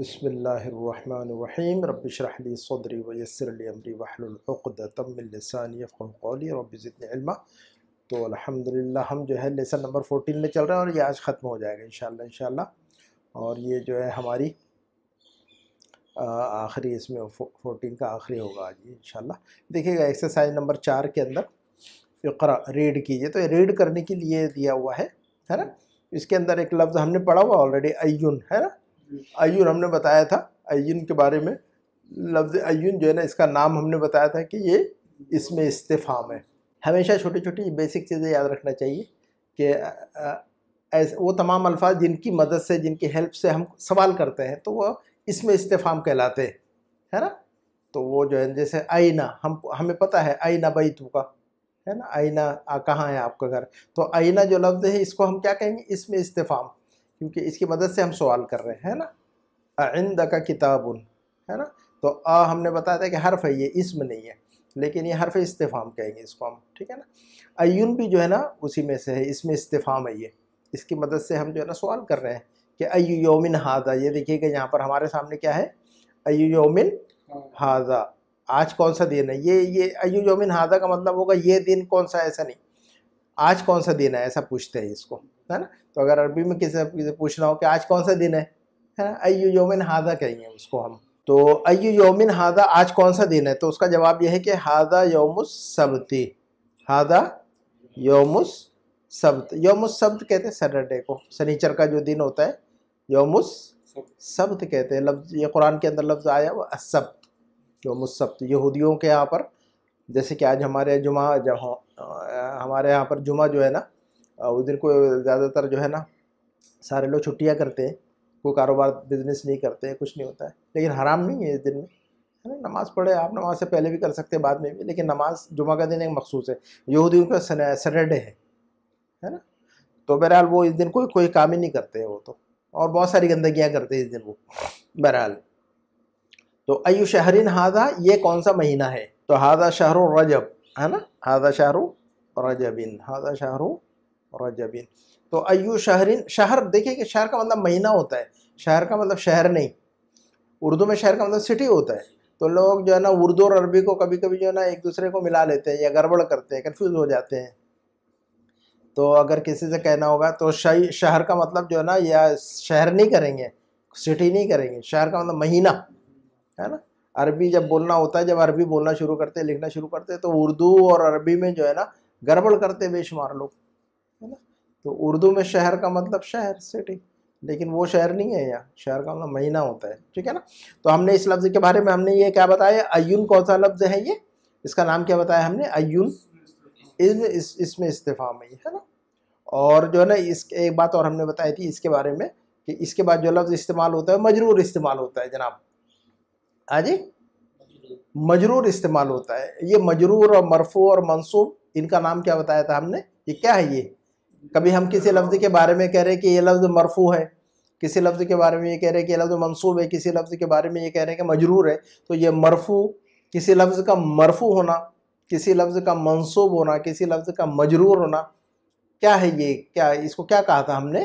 बसमीम من لساني वयसरली قولي رب زدني علما तो अल्हम्दुलिल्लाह हम जो है लेसन नंबर फ़ोटीन में चल रहे हैं और ये आज ख़त्म हो जाएगा इन शाला और ये जो है हमारी आखिरी इसमें फ़ोटीन का आखिरी होगा आज ये इन देखिएगा एक्सरसाइज नंबर चार के अंदर इकरा रीड कीजिए तो रीड करने के लिए दिया हुआ है है ना इसके अंदर एक लफ्ज़ हमने पढ़ा हुआ ऑलरेडी अयुन है ना अयुन हमने बताया था अयुन के बारे में लफ्ज़ अयुन जो है ना इसका नाम हमने बताया था कि ये इसमें इस्तेफाम है हमेशा छोटी छोटी बेसिक चीज़ें याद रखना चाहिए कि ऐसे वो तमाम अल्फाज जिनकी मदद से जिनकी हेल्प से हम सवाल करते हैं तो वह इसमें इस्तेफाम कहलाते हैं है ना तो वो जो है जैसे आईना हम हमें पता है आईना तू का है ना आईना कहाँ है आपका घर तो आईना जो लफ्ज़ है इसको हम क्या कहेंगे इसमें इस्तेफाम क्योंकि इसकी मदद से हम सवाल कर रहे हैं ना आइंदा का किताबुन है ना तो आ हमने बताया था कि हर्फ है ये इसम नहीं है लेकिन ये हर्फ इस्तेफ़ाम कहेंगे इसको हम ठीक है ना अयुन भी जो है ना उसी में से है इसमें इस्तेफ़ाम है ये इसकी मदद से हम जो है ना सवाल कर रहे हैं कि अयु योमिन हादा ये देखिएगा यहाँ पर हमारे सामने क्या है अयु योमिन हादा आज कौन सा दिन है ये ये अयु योमिन हादा का मतलब होगा ये दिन कौन सा ऐसा नहीं आज कौन सा दिन है ऐसा पूछते हैं इसको है ना तो अगर अरबी में किसी किसी पूछ रहा हो कि आज कौन सा दिन है है ना अयु योमिन हादा कहेंगे उसको हम तो अयु योमिन हादा आज कौन सा दिन है तो उसका जवाब यह है कि हादा योमुस सबती हादा योमुस सब्त योमुस सब्त कहते हैं सैटरडे को सनीचर का जो दिन होता है योमुस सब्त कहते हैं लफ्ज़ ये कुरान के अंदर लफ्ज़ आया वो असब्त योमुस सब्त यहूदियों के यहाँ पर जैसे कि आज हमारे जुमा जहाँ हमारे यहाँ पर जुमा जो है ना उस दिन को ज़्यादातर जो है ना सारे लोग छुट्टियाँ करते हैं कोई कारोबार बिजनेस नहीं करते कुछ नहीं होता है लेकिन हराम नहीं है इस दिन में है ना नमाज़ पढ़े आप नमाज से पहले भी कर सकते हैं बाद में भी लेकिन नमाज जुमा का दिन एक मखसूस है यहूदियों का सैटरडे है है ना तो बहरहाल वो इस दिन कोई कोई काम ही नहीं करते हैं वो तो और बहुत सारी गंदगियाँ करते हैं इस दिन वो बहरहाल तो अयु शहरिन हादा ये कौन सा महीना है तो हादा शाहरुख रजब है ना हादा शाहरु रजबिन हादा शाहरु रजबिन तो अयु शहरिन शहर देखिए कि शहर का मतलब महीना होता है शहर का मतलब शहर नहीं उर्दू में शहर का मतलब सिटी होता है तो लोग जो है ना उर्दू और अरबी को कभी कभी जो है ना एक दूसरे को मिला लेते हैं या गड़बड़ करते हैं कन्फ्यूज़ हो जाते हैं तो अगर किसी से कहना होगा तो शहर का मतलब जो है ना या शहर नहीं करेंगे सिटी नहीं करेंगे शहर का मतलब महीना है ना अरबी जब बोलना होता है जब अरबी बोलना शुरू करते लिखना शुरू करते हैं तो उर्दू और अरबी में जो है ना गड़बड़ करते बेशुमार लोग तो उर्दू में शहर का मतलब शहर सिटी लेकिन वो शहर नहीं है यहाँ शहर का मतलब महीना होता है ठीक है ना तो हमने इस लफ्ज़ के बारे में हमने ये क्या बताया अयुन कौन सा लफ्ज़ है ये इसका नाम क्या बताया हमने अयुन इसमें इस, इसमें इस्तेफाम में है ना और जो है ना इस एक बात और हमने बताई थी इसके बारे में कि इसके बाद जो लफ्ज़ इस्तेमाल होता है मजरूर इस्तेमाल होता है जनाब हाँ जी मजरूर इस्तेमाल होता है ये मजरूर और मरफू और मनसूब इनका नाम क्या बताया था हमने ये क्या है ये कभी हम किसी लफ्ज़ के बारे में कह रहे हैं कि ये लफ्ज़ मरफू है किसी लफ्ज़ के बारे में ये कह रहे हैं कि ये लफ्ज़ मनसूब है किसी लफ्ज़ के बारे में ये कह रहे हैं कि मजरूर है तो ये मरफू किसी लफ्ज़ का मरफू होना किसी लफ्ज़ का मनसूब होना किसी लफ्ज़ का मजरूर होना क्या है ये क्या इसको क्या कहा था हमने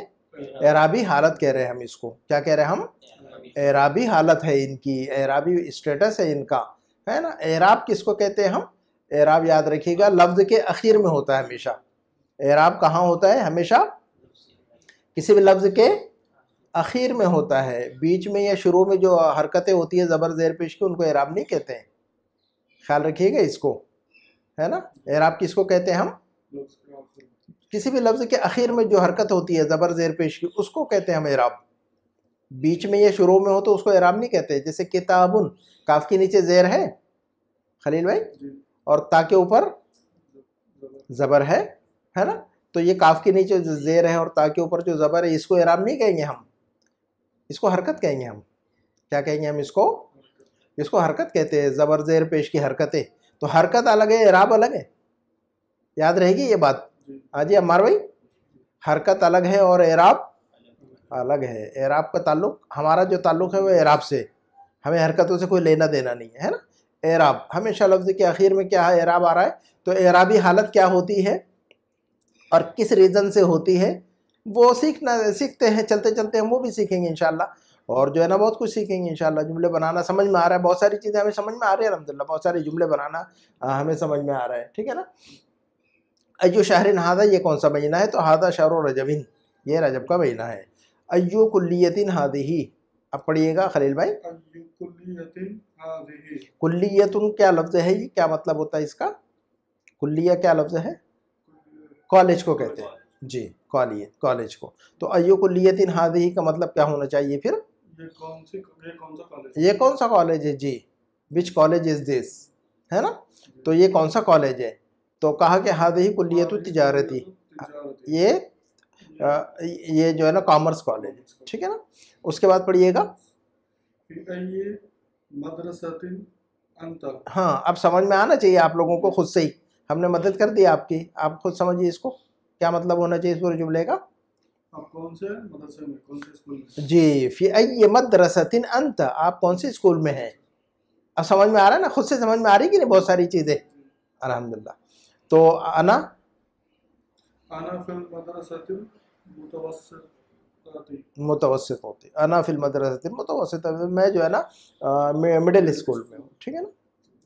एराबी हालत कह रहे हैं हम इसको क्या कह रहे हैं हम एराबी हालत है इनकी एराबी स्टेटस है इनका है ना एराब किसको कहते हैं हम एराब याद रखिएगा लफ्ज़ के अखीर में होता है हमेशा एराब कहाँ होता है हमेशा किसी भी लफ्ज़ के आखिर में होता है बीच में या शुरू में जो हरकतें होती है ज़बर जैर पेश की उनको एराब नहीं कहते हैं ख्याल रखिएगा इसको है ना एराब किसको कहते हैं हम किसी भी लफ्ज़ के आखिर में जो हरकत होती है ज़बर जैर पेश की उसको कहते हैं हम एराब बीच में या शुरू में हो तो उसको एराब नहीं कहते जैसे किताबुन काफ के नीचे ज़ेर है खलील भाई और ता के ऊपर ज़बर है है ना तो ये काफ के नीचे जो जेर है और ता के ऊपर जो ज़बर है इसको इराम नहीं कहेंगे हम इसको हरकत कहेंगे हम क्या कहेंगे हम इसको इसको हरकत कहते हैं ज़बर जेर पेश की हरकतें तो हरकत अलग है इराब अलग है याद रहेगी ये बात हाँ जी अमार भाई हरकत अलग है और एराब अलग है एराब का ताल्लुक हमारा जो ताल्लुक है वो एराब से हमें हरकतों से कोई लेना देना नहीं है है ना एराब हमेशा लफ्ज़ के आखिर में क्या है एराब आ रहा है तो एराबी हालत क्या होती है और किस रीज़न से होती है वो सीखना सीखते हैं चलते चलते हम वो भी सीखेंगे इन और जो है ना बहुत कुछ सीखेंगे इन जुमले बनाना समझ में आ रहा है बहुत सारी चीज़ें हमें समझ में आ रही है अलहमदिल्ला बहुत सारे जुमले बनाना हमें समझ में आ रहा है ठीक है ना अयो शाहरिन हादा ये कौन सा महीना है तो हादा शार रजबिन ये रजब का महीना है अयो कुल्लियतिन हादही अब पढ़िएगा खलील भाई कुल्लियतुन क्या लफ्ज़ है ये क्या मतलब होता है इसका कुल्लिया क्या लफ्ज़ है कॉलेज को कहते हैं जी कॉलिए कॉलेज को तो अयो को लिए तीन का मतलब क्या होना चाहिए फिर ये कौन सा कॉलेज ये कौन सा कॉलेज है जी विच कॉलेज इज दिस है ना तो ये कौन सा कॉलेज है तो कहा कि हाद ही कुलियत तजारती ये ये जो है ना कॉमर्स कॉलेज ठीक है ना उसके बाद पढ़िएगा हाँ अब समझ में आना चाहिए आप लोगों को खुद से ही हमने मदद कर दी आपकी आप खुद समझिए इसको क्या मतलब होना चाहिए इस पूरे जुमले का जी फिर ये मदरसतिन अंत आप कौन से स्कूल में हैं अब समझ में आ रहा है ना खुद से समझ में आ रही कि नहीं बहुत सारी चीज़ें अलहमदिल्ला तो आना मुतवसत होती अना फिल मदरसत मुतवसत मैं जो है ना मिडिल स्कूल में हूँ ठीक है ना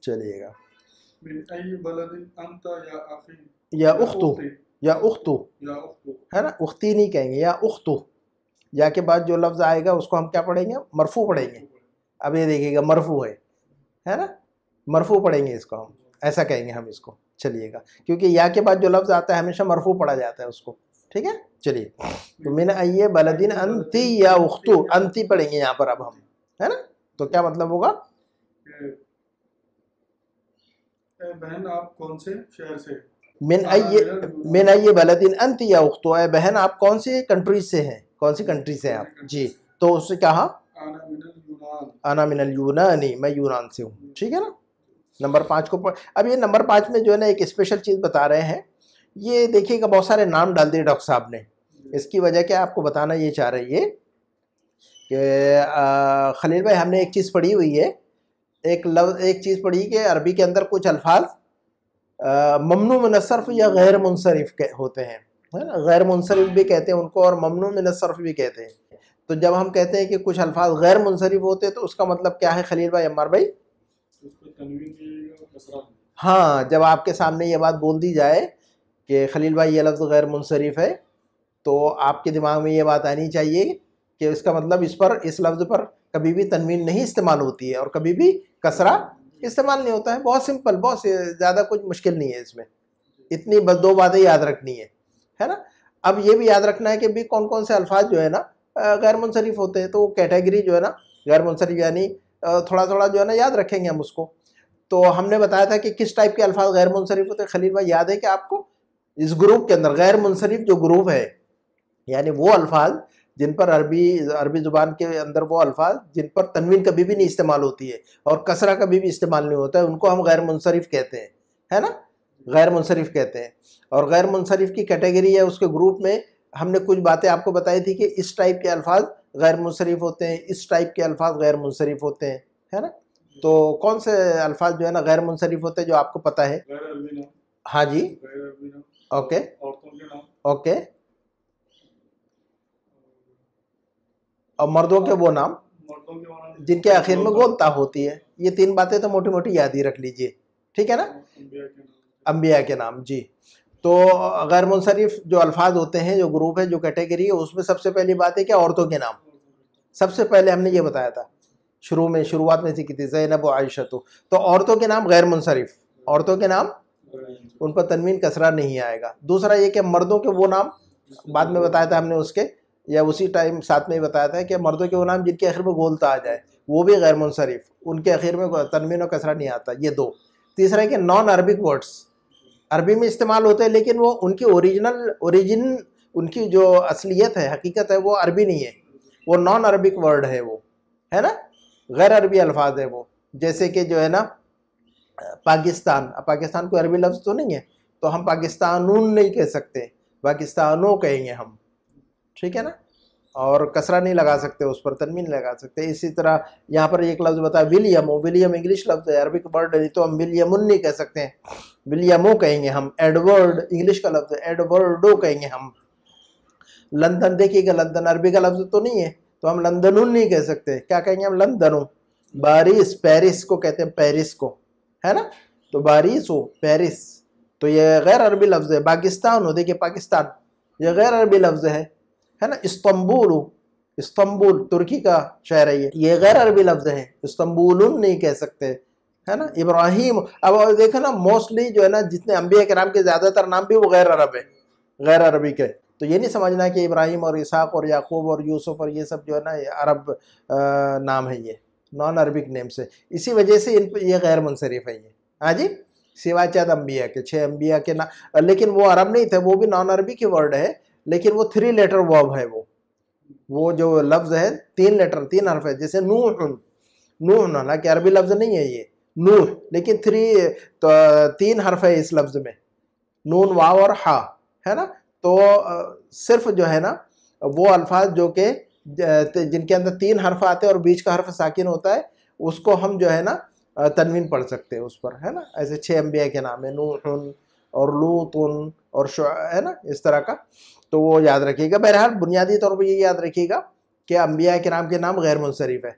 चलिएगा या उख्तु या उख्तु है ना उख्ती नहीं कहेंगे या उख्तु या के बाद जो लफ्ज़ आएगा उसको हम क्या पढ़ेंगे मरफू पढ़ेंगे अब ये देखिएगा मरफू है है ना मरफू पढ़ेंगे इसको हम ऐसा कहेंगे हम इसको चलिएगा क्योंकि या के बाद जो लफ्ज़ आता है हमेशा मरफू पढ़ा जाता है उसको ठीक है चलिए तो मिन आइए बलदिन अंति या उख्तु अंति पढ़ेंगे यहाँ पर अब हम है ना तो क्या मतलब होगा बहन आप कौन से शहर से मिन आइए हाँ, मिन आइए बलदिन अंत या उख्तो है बहन आप कौन से कंट्री से हैं कौन सी कंट्री से हैं आप जी तो उससे क्या कहा आना मिनल यूनानी मैं यूनान से हूँ ठीक है ना नंबर पाँच को अब ये नंबर पाँच में जो है ना एक स्पेशल चीज़ बता रहे हैं ये देखिएगा बहुत सारे नाम डाल दिए डॉक्टर साहब ने इसकी वजह क्या आपको बताना ये चाह रही है कि खलील भाई हमने एक चीज़ पढ़ी हुई है एक लव एक चीज़ पढ़ी कि अरबी के अंदर कुछ अल्फाज ममनू मनसरफ या गैर मुनसरफ होते हैं है ना गैर मुनसरफ भी कहते हैं उनको और ममनू मनसरफ भी कहते हैं तो जब हम कहते हैं कि कुछ अल्फाज गैर मुनसरफ होते हैं तो उसका मतलब क्या है खलील भाई अम्मार भाई हाँ जब आपके सामने ये बात बोल दी जाए कि खलील भाई ये लफ्ज़ गैर मुनसरफ है तो आपके दिमाग में ये बात आनी चाहिए कि इसका मतलब इस पर इस लफ्ज़ पर कभी भी तनवीन नहीं इस्तेमाल होती है और कभी भी कसरा इस्तेमाल नहीं होता है बहुत सिंपल बहुत ज़्यादा कुछ मुश्किल नहीं है इसमें इतनी बस दो बातें याद रखनी है है ना अब ये भी याद रखना है कि भी कौन कौन से अल्फाज जो है ना गैर मुनसरफ होते हैं तो वो कैटेगरी जो है ना गैर मुनसरफ यानी थोड़ा थोड़ा जो है ना याद रखेंगे हम उसको तो हमने बताया था कि किस टाइप के अल्फाज गैर मुनसरफ होते हैं खलील भाई याद है कि आपको इस ग्रुप के अंदर गैर मुनसरफ जो ग्रुप है यानी वो अल्फाज जिन पर अरबी अरबी ज़ुबान के अंदर वो अल्फाज जिन पर तनवीन कभी भी नहीं इस्तेमाल होती है और कसरा कभी भी इस्तेमाल नहीं होता है उनको हम गैर मुनसरफ कहते हैं है ना गैर मुनसरफ कहते हैं और गैर मुनसरफ की कैटेगरी या उसके ग्रुप में हमने कुछ बातें आपको बताई थी कि इस टाइप के अल्फाज गैर मुनसरफ होते हैं इस टाइप के अल्फाज गैर मुनसरफ होते हैं है ना तो कौन से अल्फाज जो है ना गैर मुनसरफ होते हैं जो आपको पता है हाँ जी ओके ओके और मर्दों के वो नाम जिनके आखिर में गोलता होती है ये तीन बातें तो मोटी मोटी याद ही रख लीजिए ठीक है ना अम्बिया के नाम जी तो गैर मुनसरफ जो अल्फाज होते हैं जो ग्रुप है जो कैटेगरी है उसमें सबसे पहली बात है कि औरतों के नाम सबसे पहले हमने ये बताया था शुरू में शुरुआत में सीखी थी जैनब आयशतु तो औरतों के नाम गैर मुनसरफ औरतों के नाम उन पर तनवीन कसरा नहीं आएगा दूसरा ये कि मर्दों के वो नाम बाद में बताया था हमने उसके या उसी टाइम साथ में ही बताया था कि मर्दों के वो नाम जिनके आखिर में गोलता आ जाए वो भी गैर मुनसरफ उनके आखिर में तनवीन और कसरा नहीं आता ये दो तीसरा है कि नॉन अरबिक वर्ड्स अरबी में इस्तेमाल होते हैं लेकिन वो उनकी ओरिजिनल ओरिजिन उनकी जो असलियत है हकीकत है वो अरबी नहीं है वो नॉन अरबिक वर्ड है वो है ना गैर अरबी अल्फाज है वो जैसे कि जो है ना पाकिस्तान पाकिस्तान कोई अरबी लफ्ज़ तो नहीं है तो हम पाकिस्तान नहीं कह सकते पाकिस्तानों कहेंगे हम ठीक है ना और कसरा नहीं लगा सकते उस पर नहीं लगा सकते इसी तरह यहाँ पर एक लफ्ज़ बताया विलियम विलियम इंग्लिश लफ्ज़ है अरबिक वर्ड नहीं तो हम विलियम नहीं कह सकते हैं विलियमो कहेंगे हम एडवर्ड इंग्लिश का लफ्ज़ है एडवर्डो कहेंगे हम लंदन देखिएगा लंदन अरबी का लफ्ज़ तो नहीं है तो हम लंदन नहीं कह सकते क्या कहेंगे हम लंदनू बारिस पेरिस को कहते हैं पेरिस को है ना तो बारिस हो पेरिस तो ये गैर अरबी लफ्ज़ है पाकिस्तान हो देखिए पाकिस्तान ये गैर अरबी लफ्ज़ है है ना इस्तंबुल इस्तंबुल तुर्की का शहर है ये ये गैर अरबी लफ्ज़ है इस्तंबुल नहीं कह सकते है ना इब्राहिम अब देखो ना मोस्टली जो है ना जितने अम्बिया के नाम के ज़्यादातर नाम भी वो गैर अरब है गैर अरबी के तो ये नहीं समझना कि इब्राहिम और इसाक और याकूब और यूसुफ और ये सब जो है ना अरब नाम है ये नॉन अरबिक नेम से इसी वजह से इन ये गैर मुनसरफ है ये हाँ जी सिवाचद अम्बिया के छः अम्बिया के ना लेकिन वो अरब नहीं थे वो भी नॉन अरबी के वर्ड है लेकिन वो थ्री लेटर वर्ब है वो वो जो लफ्ज़ है तीन लेटर तीन हर्फ है जैसे नूह नूह हालांकि अरबी लफ्ज़ नहीं है ये नूह लेकिन थ्री तो तीन हर्फ है इस लफ्ज़ में नून वाव और हा है ना तो सिर्फ जो है ना वो अल्फाज जो के जिनके अंदर तीन हर्फ आते हैं और बीच का हर्फ साकिन होता है उसको हम जो है ना तनवीन पढ़ सकते हैं उस पर है ना ऐसे छः अम्बिया के नाम है नून और लूतुन और है ना इस तरह का तो वो याद रखिएगा बहरहाल बुनियादी तौर पर ये याद रखिएगा कि अम्बिया के नाम के नाम गैर मुनसरफ है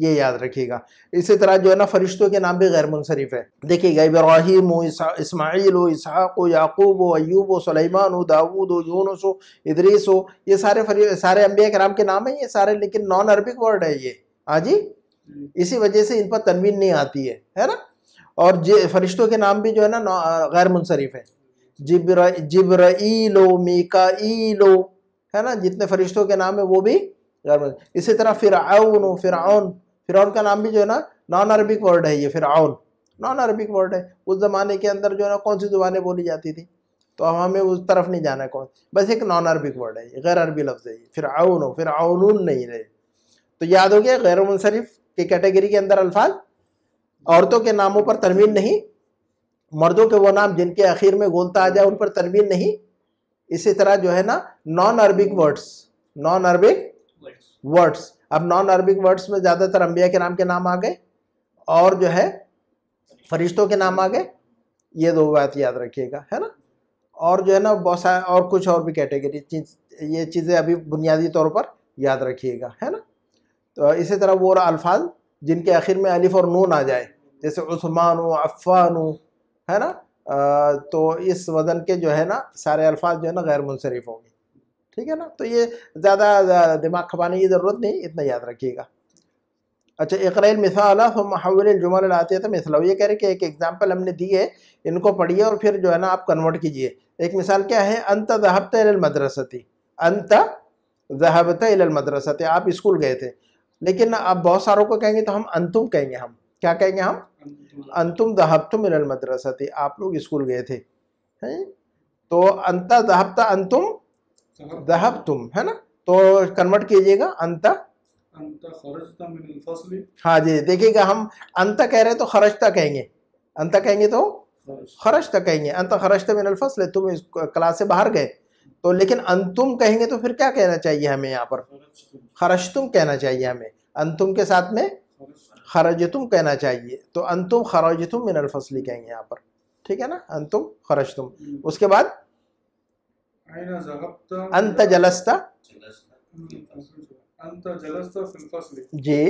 ये याद रखिएगा इसी तरह जो है ना फरिश्तों के नाम भी गैर मुनसरफ है देखिएगा इब्राहिम इसमाइल हो इसहाक हो याकूब हो अयूब हो सलेमान हो दाऊद हो यूनस हो इदरीस हो ये सारे फरी सारे अम्बिया के नाम के नाम है ये सारे लेकिन नॉन अरबिक वर्ड है ये हाँ जी इसी वजह से इन पर तनवीन नहीं आती है है ना और जे फरिश्तों के नाम भी जो है ना गैर मुनसरफ है जिब्र जिब्रईलो मीकाईलो है ना जितने फरिश्तों के नाम है वो भी गैर मुनसरफ इसी तरह आउन फिर फ़िरआउन का नाम भी जो है ना नॉन अरबिक वर्ड है ये आउन नॉन अरबिक वर्ड है उस ज़माने के अंदर जो है ना कौन सी ज़ुबानें बोली जाती थी तो अब हमें उस तरफ नहीं जाना है कौन बस एक नॉन अरबिक वर्ड है ये गैर अरबी लफ्ज़ है ये फिर आउन हो फिर आउन नहीं रहे तो याद हो गया गैर मुनसरफ की कैटेगरी के अंदर अल्फाज औरतों के नामों पर तरमीन नहीं मर्दों के वो नाम जिनके आखिर में गोलता आ जाए उन पर तरमीन नहीं इसी तरह जो है ना non Arabic words non Arabic words अब नॉन अरबिक वर्ड्स में ज़्यादातर अम्बिया के नाम के नाम आ गए और जो है फरिश्तों के नाम आ गए ये दो बात याद रखिएगा है ना और जो है ना बहुत सारे और कुछ और भी कैटेगरी चीज ये चीज़ें अभी बुनियादी तौर पर याद रखिएगा है ना तो इसी तरह वो अल्फाज जिनके आखिर में अलिफ और नून आ जाए जैसे उस्मान अफ़ान है ना आ, तो इस वज़न के जो है ना सारे अल्फाज जो है ना गैर मुनसरफ होंगे ठीक है ना तो ये ज़्यादा दिमाग खपाने की ज़रूरत नहीं इतना याद रखिएगा अच्छा इकरैल मिसाल महवल जुमल आते थे मिसल ये कह रहे कि एक एग्ज़ाम्पल हमने दी है इनको पढ़िए और फिर जो है ना आप कन्वर्ट कीजिए एक मिसाल क्या है अंत जहबत मदरसती अंत जहबत मदरसती आप स्कूल गए थे लेकिन आप बहुत सारों को कहेंगे तो हम अंतुम कहेंगे हम क्या कहेंगे हम अंतुम दहबतुम मिनल मदरसा थे आप लोग स्कूल गए थे हैं तो अंत दहबता अंतुम दहबतुम है ना तो कन्वर्ट कीजिएगा अंत हाँ जी देखिएगा हम अंत कह रहे तो खरजता कहेंगे अंत कहेंगे तो खरजता कहेंगे अंत खरजता मिनल फसल तुम इस क्लास से बाहर गए तो लेकिन अंतुम कहेंगे तो फिर क्या कहना चाहिए हमें यहाँ पर खरश तुम कहना चाहिए हमें अंतुम के साथ में खराज तुम कहना चाहिए तो अंतुम खराज तुम मिनल फसली कहेंगे यहाँ पर ठीक है ना अंतुम खरज तुम उसके बाद अंत जलस्ता जी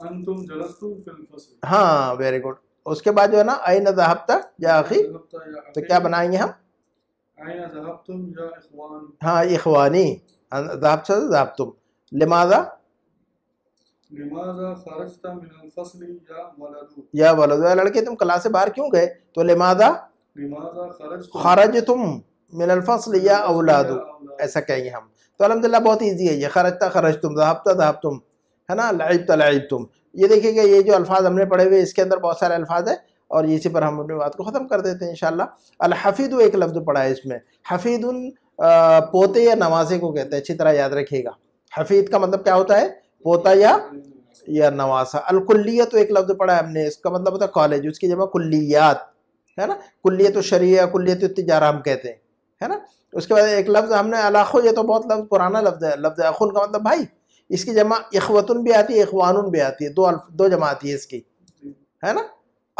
अंतुम जलस्तु हाँ वेरी गुड उसके बाद जो है ना आइन जहबता या आखी तो क्या बनाएंगे हम हाँ इखवानी जहब तुम लिमाजा या या लड़के तुम क्लास से बाहर क्यों गए तो लिमाजा खरज तुम मिनल फसल या औलादु ऐसा कहेंगे हम तो अलहमदिल्ला बहुत ईजी है ये खरज था खरज तुम दहाबता दहाब तुम है ना लाइब तलाइब तुम ये देखिएगा ये जो अल्फाज हमने पढ़े हुए इसके अंदर बहुत सारे अल्फाज है और इसी पर हम अपनी बात को ख़त्म कर देते हैं इन अलहफीदु एक लफ्ज़ पढ़ा है इसमें हफीदुल पोते या नवासे को कहते हैं अच्छी तरह याद रखिएगा हफीद का मतलब क्या होता है पोता या या नवासा अलकुल्लिया तो एक लफ्ज़ पढ़ा है हमने इसका मतलब होता है कॉलेज उसकी जमा कुल्लियात है ना कुल्लिया तो शरिया कुल्लियत तो तिजारा हम कहते हैं है ना उसके बाद एक लफ्ज़ हमने अलाखो ये तो बहुत लफ्ज़ पुराना लफ्ज़ है लफ्ज़ अखुन का मतलब भाई इसकी जमा इखवतुन भी आती है इखवानुन भी आती है दो दो जमा आती है इसकी है ना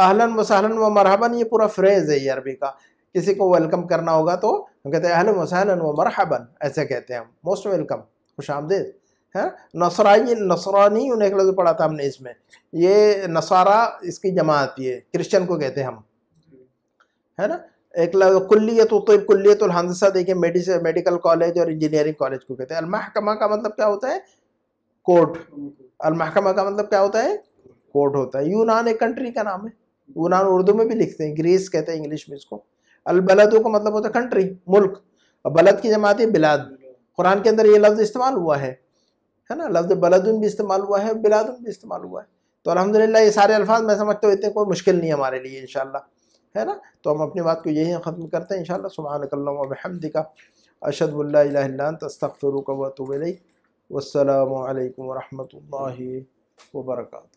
अहलन वसहलन व मरहबन ये पूरा फ्रेज़ है ये अरबी का किसी को वेलकम करना होगा तो हम कहते हैं अहलन वसहलन व मरहबन ऐसे कहते हैं हम मोस्ट वेलकम खुश आमदेद है नसराइन नसरानी उन्हें लफ्ज़ पढ़ा था हमने इसमें ये नसारा इसकी जमात ये क्रिश्चियन को कहते हैं हम है ना एक कुल्लियत तो कुल्लियत हंदसा देखिए मेडिस मेडिकल कॉलेज और इंजीनियरिंग कॉलेज को कहते हैं अलमहकमा का मतलब क्या होता है कोर्ट अलमहकमा का मतलब क्या होता है कोर्ट होता है यूनान एक कंट्री का नाम है यूनान उर्दू में भी लिखते हैं ग्रीस कहते हैं इंग्लिश में इसको अलबलदों का मतलब होता है कंट्री मुल्क और बलद की जमात है बिलाद कुरान के अंदर ये लफ्ज़ इस्तेमाल हुआ है है ना लफ्ज़ बलदुन भी इस्तेमाल हुआ है बिलादुन भी इस्तेमाल हुआ है तो अलहमदिल्ला ये सारे अल्फाज मैं समझता हूँ इतने कोई मुश्किल नहीं है हमारे लिए इन है ना तो हम अपनी बात को यही ख़त्म करते हैं इन शाला सुबहानकल्लमदी अशदुल्ल अशदुल्लास्तफ़रुक वतुबल वसलम वरम्ह वर्का